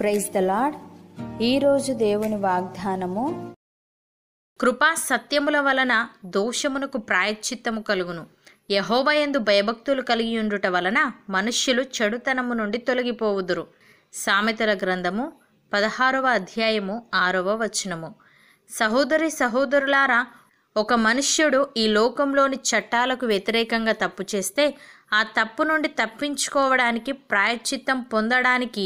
praise the lord ఈరోజు దేవుని వాగ్దానము కృపా సత్యముల వలన దోషమునకు ప్రాయశ్చిత్తము కలుగును యహోబయందు భయభక్తులు కలిగి ఉండుట వలన మనుష్యులు చెడుతనము నుండి తొలగిపోవుదురు సామెతల గ్రంథము పదహారవ అధ్యాయము ఆరవ వచనము సహోదరి సహోదరులారా ఒక మనుష్యుడు ఈ లోకంలోని చట్టాలకు వ్యతిరేకంగా తప్పు చేస్తే ఆ తప్పు నుండి తప్పించుకోవడానికి ప్రాయశ్చిత్తం పొందడానికి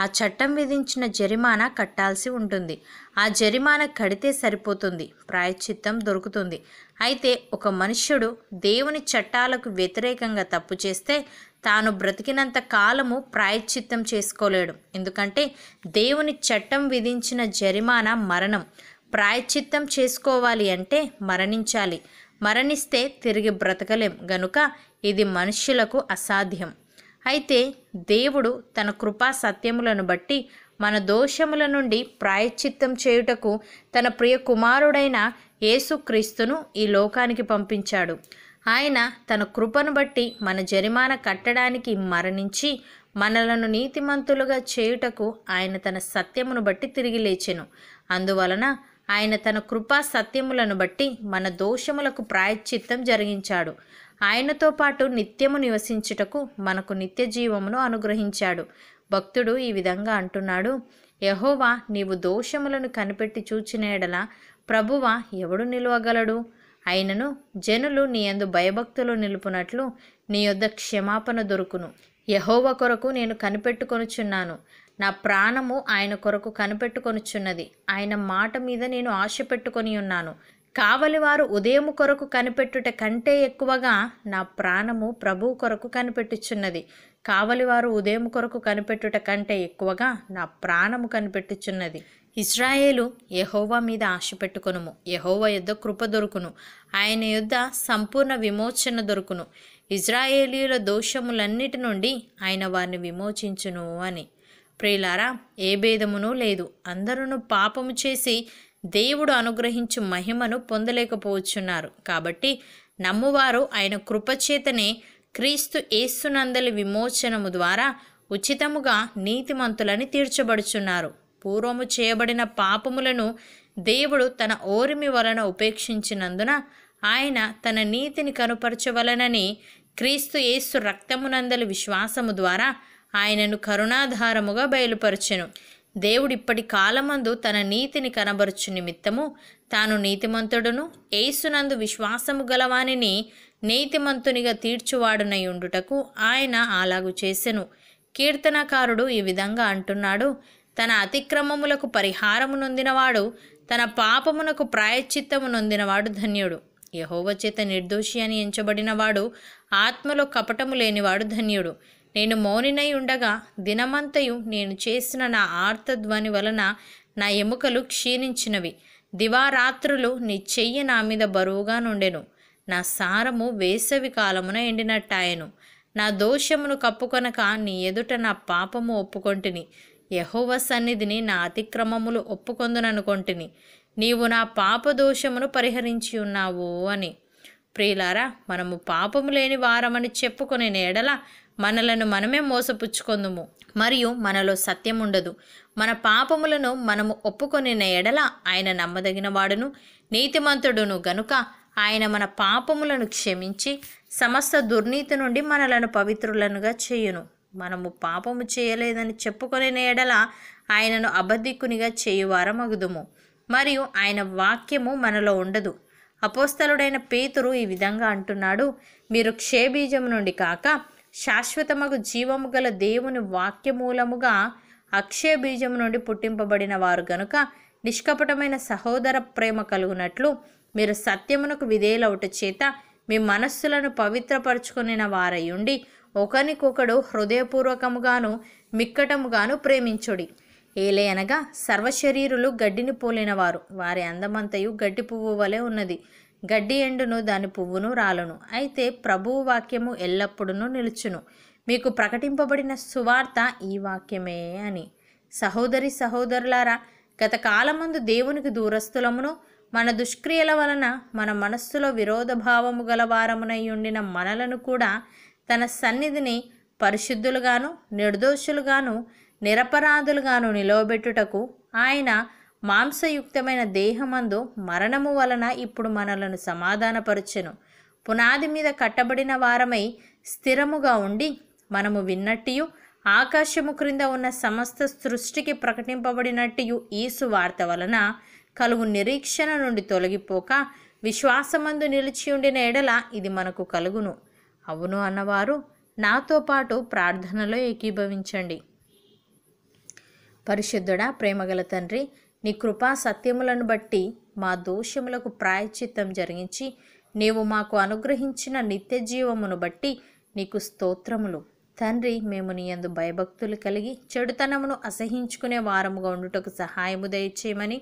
ఆ చట్టం విధించిన జరిమానా కట్టాల్సి ఉంటుంది ఆ జరిమానా కడితే సరిపోతుంది ప్రాయశ్చిత్తం దొరుకుతుంది అయితే ఒక మనుష్యుడు దేవుని చట్టాలకు వ్యతిరేకంగా తప్పు చేస్తే తాను బ్రతికినంత కాలము ప్రాయశ్చిత్తం చేసుకోలేడు ఎందుకంటే దేవుని చట్టం విధించిన జరిమానా మరణం ప్రాయశ్చిత్తం చేసుకోవాలి అంటే మరణించాలి మరణిస్తే తిరిగి బ్రతకలేం గనుక ఇది మనుష్యులకు అసాధ్యం అయితే దేవుడు తన కృపా సత్యములను బట్టి మన దోషముల నుండి ప్రాయశ్చిత్తం చేయుటకు తన ప్రియ కుమారుడైన యేసుక్రీస్తును ఈ లోకానికి పంపించాడు ఆయన తన కృపను బట్టి మన జరిమాన కట్టడానికి మరణించి మనలను నీతిమంతులుగా చేయుటకు ఆయన తన సత్యమును బట్టి తిరిగి లేచెను అందువలన ఆయన తన కృపా సత్యములను బట్టి మన దోషములకు ప్రాయశ్చిత్తం జరిగించాడు ఆయనతో పాటు నిత్యము నివసించుటకు మనకు నిత్య జీవమును అనుగ్రహించాడు భక్తుడు ఈ విధంగా అంటున్నాడు యహోవా నీవు దోషములను కనిపెట్టి చూచిన ఎడల ప్రభువ ఎవడు నిలవగలడు అయినను జనులు నీ అందు భయభక్తులు నిలుపునట్లు నీ యొద్ద క్షమాపణ దొరుకును యహోవ కొరకు నేను కనిపెట్టుకొనుచున్నాను నా ప్రాణము ఆయన కొరకు కనిపెట్టుకొనుచున్నది ఆయన మాట మీద నేను ఆశ పెట్టుకొని ఉన్నాను కావలివారు ఉదయము కొరకు కనిపెట్టుట కంటే ఎక్కువగా నా ప్రాణము ప్రభువు కొరకు కనిపెట్టుచున్నది కావలివారు ఉదయం కొరకు కనిపెట్టుట కంటే ఎక్కువగా నా ప్రాణము కనిపెట్టుచున్నది ఇస్రాయేలు యహోవా మీద ఆశ పెట్టుకొనుము యహోవా యుద్ధ కృప దొరుకును ఆయన యుద్ధ సంపూర్ణ విమోచన దొరుకును ఇజ్రాయేలీల దోషములన్నిటి నుండి ఆయన వారిని విమోచించును అని ప్రియులారా ఏ భేదమునూ లేదు అందరూ పాపము చేసి దేవుడు అనుగ్రహించు మహిమను పొందలేకపోవచ్చున్నారు కాబట్టి నమ్మువారు ఆయన కృపచేతనే క్రీస్తు ఏస్తునందలి విమోచనము ద్వారా ఉచితముగా నీతిమంతులని తీర్చబడుచున్నారు పూర్వము చేయబడిన పాపములను దేవుడు తన ఓరిమి వలన ఉపేక్షించినందున ఆయన తన నీతిని కనుపరచవలనని క్రీస్తు యేసు రక్తమునందలి విశ్వాసము ద్వారా ఆయనను కరుణాధారముగా బయలుపరచెను దేవుడిప్పటి కాలమందు తన నీతిని కనబరుచు నిమిత్తము తాను నీతిమంతుడును ఏసునందు విశ్వాసము గలవానిని నీతిమంతునిగా తీర్చువాడునై ఉండుటకు ఆయన అలాగు చేసెను కీర్తనకారుడు ఈ విధంగా అంటున్నాడు తన అతిక్రమములకు పరిహారము నొందినవాడు తన పాపమునకు ప్రాయశ్చిత్తము నొందినవాడు ధన్యుడు యహోవచేత నిర్దోషి అని ఎంచబడినవాడు ఆత్మలో కపటము లేనివాడు ధన్యుడు నేను మౌనినై ఉండగా దినమంతయు నేను చేసిన నా ఆర్తధ్వని వలన నా ఎముకలు క్షీణించినవి దివారాత్రులు నీ చెయ్యి నా మీద బరువుగా నుండెను నా సారము వేసవి కాలమున ఎండినట్టాయను నా దోషమును కప్పుకొనక నీ ఎదుట నా పాపము ఒప్పుకొంటిని యహోవ సన్నిధిని నా అతిక్రమములు ఒప్పుకొందుననుకొంటిని నీవు నా పాపదోషమును పరిహరించి ఉన్నావు అని ప్రియులారా మనము పాపము లేని వారమని చెప్పుకునే నేడల మనలను మనమే మోసపుచ్చుకొందుము మరియు మనలో సత్యం ఉండదు మన పాపములను మనము ఒప్పుకొని ఎడల ఆయన నమ్మదగిన వాడును నీతిమంతుడును గనుక ఆయన మన పాపములను క్షమించి సమస్త దుర్నీతి నుండి మనలను పవిత్రులనుగా చేయును మనము పాపము చేయలేదని చెప్పుకొని ఎడల ఆయనను అబద్ధికునిగా చేయువారమగుదుము మరియు ఆయన వాక్యము మనలో ఉండదు అపోస్తలుడైన పేతురు ఈ విధంగా అంటున్నాడు మీరు క్షయబీజము నుండి కాక శాశ్వతమగు జీవము గల దేవుని వాక్యమూలముగా బీజము నుండి పుట్టింపబడిన వారు గనుక నిష్కపటమైన సహోదర ప్రేమ కలుగునట్లు మీరు సత్యమునకు విధేయులవుట చేత మీ మనస్సులను పవిత్రపరచుకునే వారై ఉండి ఒకరికొకడు హృదయపూర్వకముగాను మిక్కటముగాను ప్రేమించుడి ఏలే అనగా సర్వశరీరులు గడ్డిని పోలినవారు వారి అందమంతయు గడ్డి పువ్వు వలె ఉన్నది గడ్డి ఎండును దాని పువ్వును రాలును అయితే ప్రభువు వాక్యము ఎల్లప్పుడూ నిలుచును మీకు ప్రకటింపబడిన సువార్త ఈ వాక్యమే అని సహోదరి సహోదరులారా గత కాలమందు దేవునికి దూరస్థులమును మన దుష్క్రియల వలన మన మనస్సులో విరోధ భావము గలవారమునై ఉండిన మనలను కూడా తన సన్నిధిని పరిశుద్ధులుగాను నిర్దోషులుగాను నిరపరాధులుగాను నిలవబెట్టుటకు ఆయన మాంసయుక్తమైన దేహమందు మరణము వలన ఇప్పుడు మనలను సమాధానపరచెను పునాది మీద కట్టబడిన వారమై స్థిరముగా ఉండి మనము విన్నట్టియు ఆకాశము క్రింద ఉన్న సమస్త సృష్టికి ప్రకటింపబడినట్టియు ఈసు వార్త వలన కలుగు నిరీక్షణ నుండి తొలగిపోక విశ్వాసమందు నిలిచి ఉండిన ఎడల ఇది మనకు కలుగును అవును అన్నవారు నాతో పాటు ప్రార్థనలో ఏకీభవించండి పరిశుద్ధుడా ప్రేమగల తండ్రి నీ కృపా సత్యములను బట్టి మా దోషములకు ప్రాయచిత్తం జరిగించి నీవు మాకు అనుగ్రహించిన నిత్య జీవమును బట్టి నీకు స్తోత్రములు తండ్రి మేము నీ యందు భయభక్తులు కలిగి చెడుతనమును అసహించుకునే వారముగా ఉండుటకు సహాయము దయచేయమని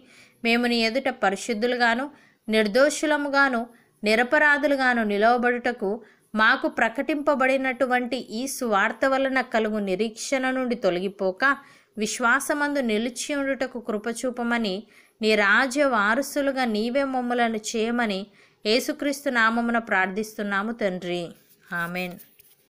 మేము నీ ఎదుట పరిశుద్ధులుగాను నిర్దోషులముగాను నిరపరాధులుగాను నిలవబడుటకు మాకు ప్రకటింపబడినటువంటి ఈ సువార్త వలన కలుగు నిరీక్షణ నుండి తొలగిపోక విశ్వాసమందు నిలిచి ఉండుటకు కృపచూపమని నీ రాజ్య వారసులుగా నీవే మమ్మలను చేయమని యేసుక్రీస్తు నామమున ప్రార్థిస్తున్నాము తండ్రి ఆమెన్